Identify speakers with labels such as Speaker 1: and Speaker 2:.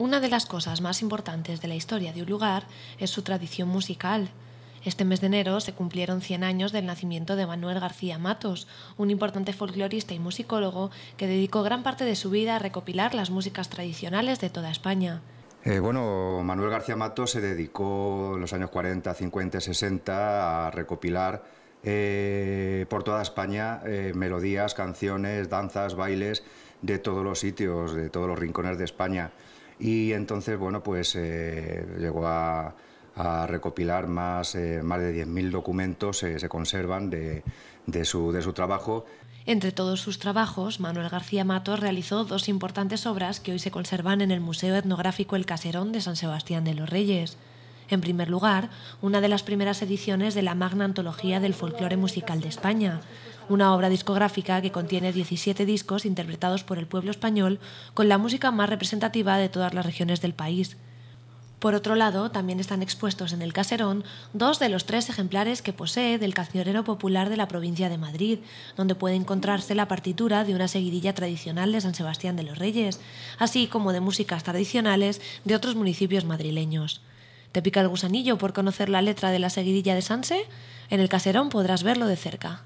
Speaker 1: Una de las cosas más importantes de la historia de un lugar es su tradición musical. Este mes de enero se cumplieron 100 años del nacimiento de Manuel García Matos, un importante folclorista y musicólogo que dedicó gran parte de su vida a recopilar las músicas tradicionales de toda España.
Speaker 2: Eh, bueno, Manuel García Matos se dedicó en los años 40, 50 y 60 a recopilar eh, por toda España eh, melodías, canciones, danzas, bailes de todos los sitios, de todos los rincones de España. Y entonces, bueno, pues eh, llegó a, recopilar más, eh, más de 10.000 documentos que eh, se conservan de, su, de su trabajo.
Speaker 1: Entre todos sus trabajos, Manuel García Mato realizó dos importantes obras que hoy se conservan en el Museo Etnográfico El Caserón de San Sebastián de los Reyes en primer lugar, una de las primeras ediciones de la magna antología del folclore musical de España, una obra discográfica que contiene 17 discos interpretados por el pueblo español con la música más representativa de todas las regiones del país. Por otro lado, también están expuestos en el caserón dos de los tres ejemplares que posee del cancionero popular de la provincia de Madrid, donde puede encontrarse la partitura de una seguidilla tradicional de San Sebastián de los Reyes, así como de músicas tradicionales de otros municipios madrileños. ¿Te pica el gusanillo por conocer la letra de la seguidilla de Sanse? En el caserón podrás verlo de cerca.